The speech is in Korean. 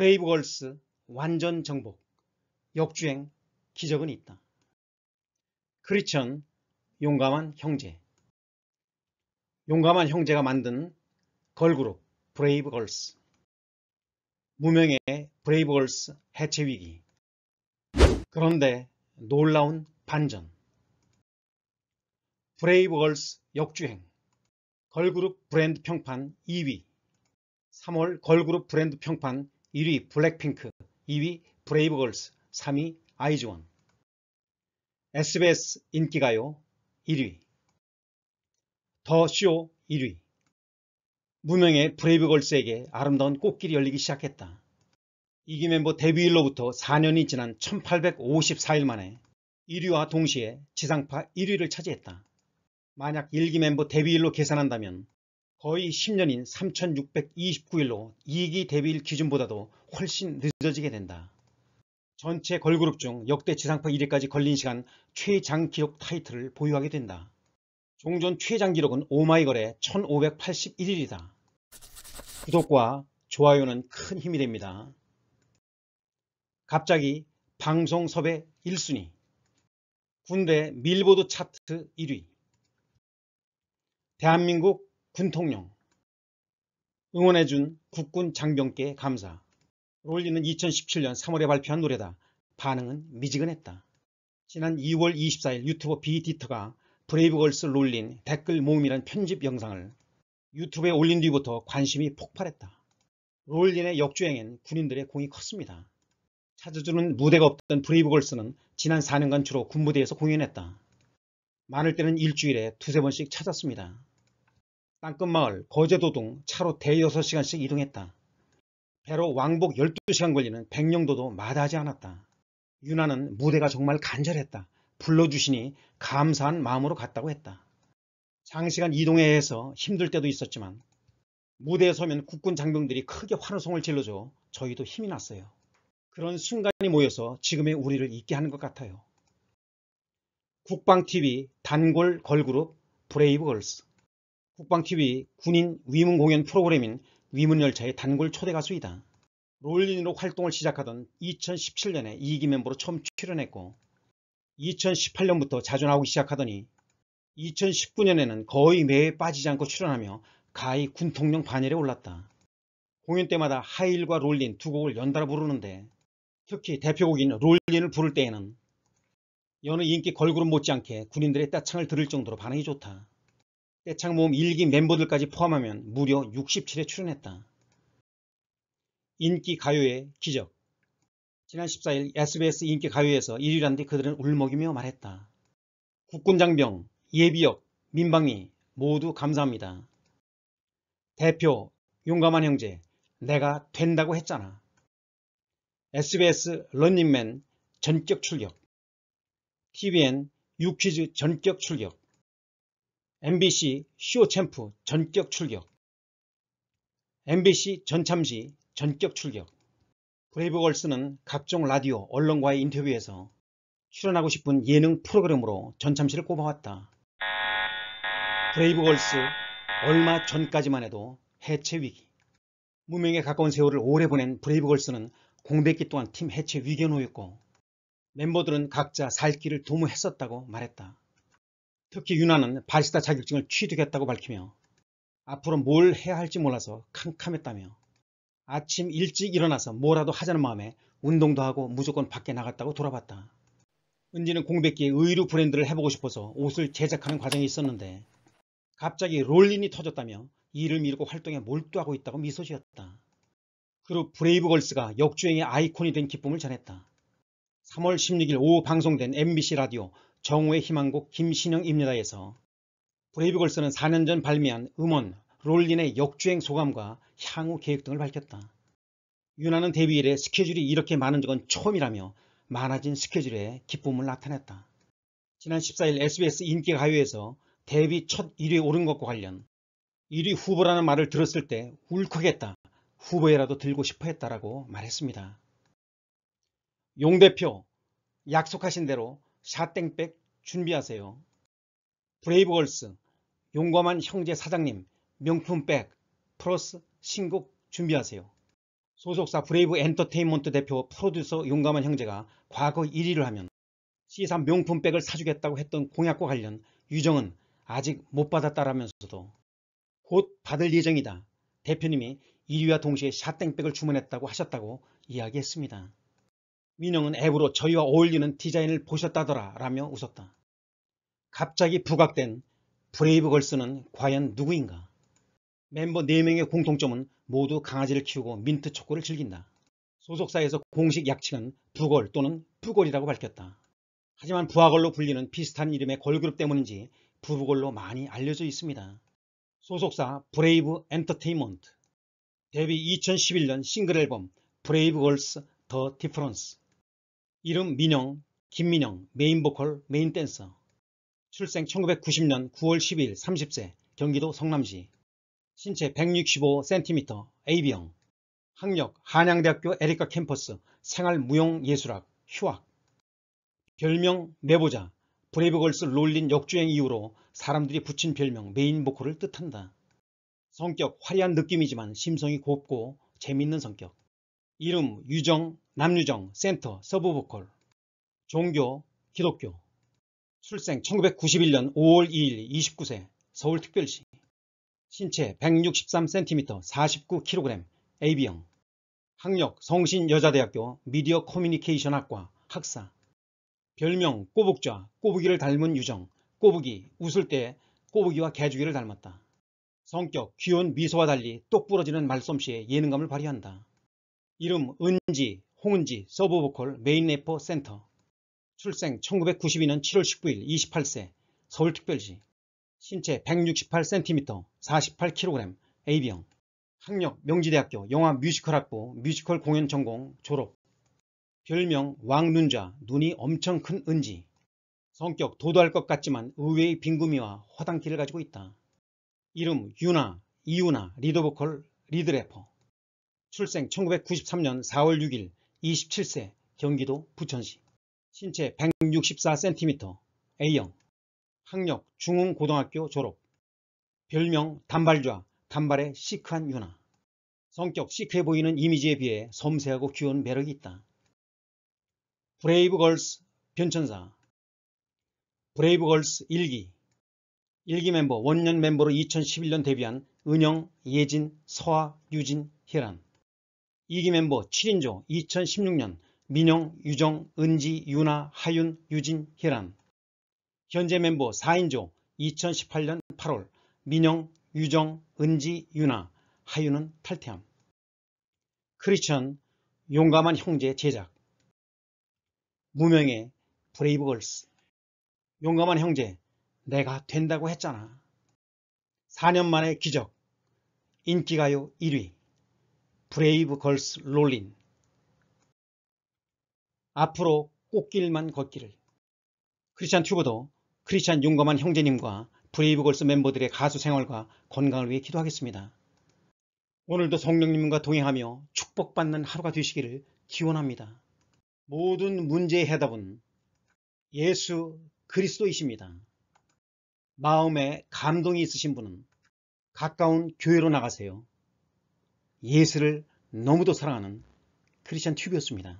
브레이브걸스, 완전 정복, 역주행, 기적은 있다. 크리천, 용감한 형제 용감한 형제가 만든 걸그룹 브레이브걸스 무명의 브레이브걸스 해체위기 그런데 놀라운 반전 브레이브걸스 역주행 걸그룹 브랜드 평판 2위 3월 걸그룹 브랜드 평판 1위 블랙핑크, 2위 브레이브걸스, 3위 아이즈원 SBS 인기가요 1위 더쇼 1위 무명의 브레이브걸스에게 아름다운 꽃길이 열리기 시작했다. 이기 멤버 데뷔일로부터 4년이 지난 1854일 만에 1위와 동시에 지상파 1위를 차지했다. 만약 1기 멤버 데뷔일로 계산한다면 거의 10년인 3629일로 이기이 대비일 기준보다도 훨씬 늦어지게 된다. 전체 걸그룹 중 역대 지상파 1위까지 걸린 시간 최장 기록 타이틀을 보유하게 된다. 종전 최장 기록은 오마이걸의 1581일이다. 구독과 좋아요는 큰 힘이 됩니다. 갑자기 방송 섭외 1순위 군대 밀보드 차트 1위 대한민국 군통령 응원해준 국군 장병께 감사 롤리는 2017년 3월에 발표한 노래다. 반응은 미지근했다. 지난 2월 24일 유튜버 비디터가 브레이브걸스 롤린 댓글 모음이란 편집 영상을 유튜브에 올린 뒤부터 관심이 폭발했다. 롤린의 역주행엔 군인들의 공이 컸습니다. 찾아주는 무대가 없던 브레이브걸스는 지난 4년간 주로 군부대에서 공연했다. 많을 때는 일주일에 두세 번씩 찾았습니다. 땅끝마을, 거제도 등 차로 대여섯 시간씩 이동했다. 배로 왕복 12시간 걸리는 백령도도 마다하지 않았다. 유나는 무대가 정말 간절했다. 불러주시니 감사한 마음으로 갔다고 했다. 장시간 이동해야 해서 힘들 때도 있었지만 무대에 서면 국군 장병들이 크게 환호성을 질러줘 저희도 힘이 났어요. 그런 순간이 모여서 지금의 우리를 있게 하는 것 같아요. 국방TV 단골 걸그룹 브레이브걸스 국방TV 군인 위문 공연 프로그램인 위문열차의 단골 초대 가수이다. 롤린으로 활동을 시작하던 2017년에 2기 멤버로 처음 출연했고 2018년부터 자주 나오기 시작하더니 2019년에는 거의 매에 빠지지 않고 출연하며 가히 군통령 반열에 올랐다. 공연 때마다 하일과 롤린 두 곡을 연달아 부르는데 특히 대표곡인 롤린을 부를 때에는 여느 인기 걸그룹 못지않게 군인들의 따창을 들을 정도로 반응이 좋다. 때창 모음 1기 멤버들까지 포함하면 무려 67회 출연했다. 인기 가요의 기적 지난 14일 SBS 인기 가요에서 1위를 한뒤 그들은 울먹이며 말했다. 국군 장병, 예비역, 민방위 모두 감사합니다. 대표, 용감한 형제, 내가 된다고 했잖아. SBS 런닝맨 전격 출격 TVN 유퀴즈 전격 출격 MBC 쇼 챔프 전격 출격 MBC 전참시 전격 출격 브레이브걸스는 각종 라디오, 언론과의 인터뷰에서 출연하고 싶은 예능 프로그램으로 전참시를 꼽아왔다. 브레이브걸스 얼마 전까지만 해도 해체 위기 무명에 가까운 세월을 오래 보낸 브레이브걸스는 공백기 동안 팀 해체 위기에 놓였고 멤버들은 각자 살 길을 도모했었다고 말했다. 특히 윤아는 바리스타 자격증을 취득했다고 밝히며 앞으로 뭘 해야 할지 몰라서 캄캄했다며 아침 일찍 일어나서 뭐라도 하자는 마음에 운동도 하고 무조건 밖에 나갔다고 돌아봤다. 은지는 공백기에 의류 브랜드를 해보고 싶어서 옷을 제작하는 과정이 있었는데 갑자기 롤린이 터졌다며 이를 미루고 활동에 몰두하고 있다고 미소 지었다. 그룹 브레이브걸스가 역주행의 아이콘이 된 기쁨을 전했다. 3월 16일 오후 방송된 MBC 라디오 정우의 희망곡 김신영입니다에서 브레이브걸스는 4년 전 발매한 음원 롤린의 역주행 소감과 향후 계획 등을 밝혔다. 유나는 데뷔 이래 스케줄이 이렇게 많은 적은 처음이라며 많아진 스케줄에 기쁨을 나타냈다. 지난 14일 SBS 인기 가요에서 데뷔 첫 1위에 오른 것과 관련 1위 후보라는 말을 들었을 때 울컥했다. 후보에라도 들고 싶어 했다라고 말했습니다. 용 대표, 약속하신 대로 샤땡백 준비하세요. 브레이브걸스 용감한 형제 사장님 명품백 플러스 신곡 준비하세요. 소속사 브레이브 엔터테인먼트 대표 프로듀서 용감한 형제가 과거 1위를 하면 C3 명품백을 사주겠다고 했던 공약과 관련 유정은 아직 못 받았다라면서도 곧 받을 예정이다. 대표님이 1위와 동시에 샷땡백을 주문했다고 하셨다고 이야기했습니다. 민영은 앱으로 저희와 어울리는 디자인을 보셨다더라 라며 웃었다. 갑자기 부각된 브레이브걸스는 과연 누구인가? 멤버 4명의 공통점은 모두 강아지를 키우고 민트 초코를 즐긴다. 소속사에서 공식 약칭은 부걸 또는 부걸이라고 밝혔다. 하지만 부하걸로 불리는 비슷한 이름의 걸그룹 때문인지 부부걸로 많이 알려져 있습니다. 소속사 브레이브 엔터테인먼트 데뷔 2011년 싱글 앨범 브레이브걸스 더 디퍼런스 이름 민영, 김민영, 메인보컬, 메인댄서 출생 1990년 9월 12일 30세 경기도 성남시 신체 165cm AB형 학력 한양대학교 에리카 캠퍼스 생활무용예술학 휴학 별명 내보자 브레이브걸스 롤린 역주행 이후로 사람들이 붙인 별명 메인보컬을 뜻한다. 성격 화려한 느낌이지만 심성이 곱고 재밌는 성격 이름 유정 남유정, 센터, 서브보컬, 종교, 기독교, 출생 1991년 5월 2일 29세, 서울특별시, 신체 163cm, 49kg, AB형, 학력 성신여자대학교 미디어 커뮤니케이션학과 학사, 별명 꼬북자, 꼬북이를 닮은 유정, 꼬북이, 웃을 때 꼬북이와 개주기를 닮았다. 성격, 귀여운 미소와 달리 똑 부러지는 말솜씨에 예능감을 발휘한다. 이름 은지, 홍은지 서브 보컬 메인 래퍼 센터 출생 1992년 7월 19일 28세 서울특별시 신체 168cm 48kg a 형 학력 명지대학교 영화 뮤지컬학부 뮤지컬 공연 전공 졸업 별명 왕눈자 눈이 엄청 큰 은지 성격 도도할 것 같지만 의외의 빈구미와 허당기를 가지고 있다 이름 유나 이유나 리더보컬 리드래퍼 출생 1993년 4월 6일 27세 경기도 부천시 신체 164cm A형 학력 중흥고등학교 졸업 별명 단발좌 단발의 시크한 유나 성격 시크해 보이는 이미지에 비해 섬세하고 귀여운 매력이 있다. 브레이브걸스 변천사 브레이브걸스 1기 1기 멤버 원년 멤버로 2011년 데뷔한 은영, 예진, 서하, 유진, 혜란 2기 멤버 7인조 2016년 민영, 유정, 은지, 윤나 하윤, 유진, 혜란 현재 멤버 4인조 2018년 8월 민영, 유정, 은지, 윤나 하윤은 탈퇴함 크리스천, 용감한 형제 제작 무명의 브레이브걸스 용감한 형제 내가 된다고 했잖아 4년 만의 기적 인기가요 1위 브레이브 걸스 롤린 앞으로 꽃길만 걷기를 크리스찬 튜브도 크리스찬 용감한 형제님과 브레이브 걸스 멤버들의 가수 생활과 건강을 위해 기도하겠습니다. 오늘도 성령님과 동행하며 축복받는 하루가 되시기를 기원합니다. 모든 문제의 해답은 예수 그리스도이십니다. 마음에 감동이 있으신 분은 가까운 교회로 나가세요. 예수를 너무도 사랑하는 크리스천 튜브였습니다.